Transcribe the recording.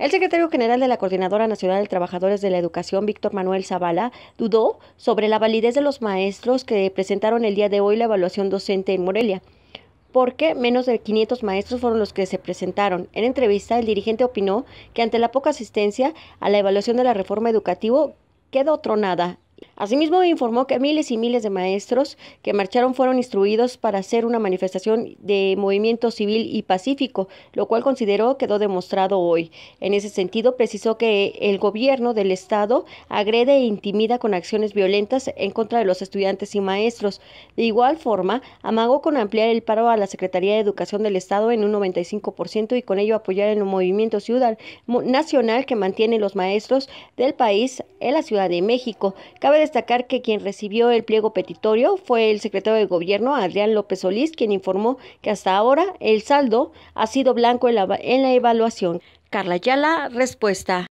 El secretario general de la Coordinadora Nacional de Trabajadores de la Educación, Víctor Manuel Zavala, dudó sobre la validez de los maestros que presentaron el día de hoy la evaluación docente en Morelia porque menos de 500 maestros fueron los que se presentaron. En entrevista, el dirigente opinó que ante la poca asistencia a la evaluación de la reforma educativa quedó tronada Asimismo, informó que miles y miles de maestros que marcharon fueron instruidos para hacer una manifestación de movimiento civil y pacífico, lo cual consideró quedó demostrado hoy. En ese sentido, precisó que el gobierno del Estado agrede e intimida con acciones violentas en contra de los estudiantes y maestros. De igual forma, amagó con ampliar el paro a la Secretaría de Educación del Estado en un 95% y con ello apoyar el movimiento ciudad nacional que mantiene los maestros del país en la Ciudad de México. Cabe destacar que quien recibió el pliego petitorio fue el secretario de Gobierno, Adrián López Solís, quien informó que hasta ahora el saldo ha sido blanco en la, evaluación. Carla la respuesta.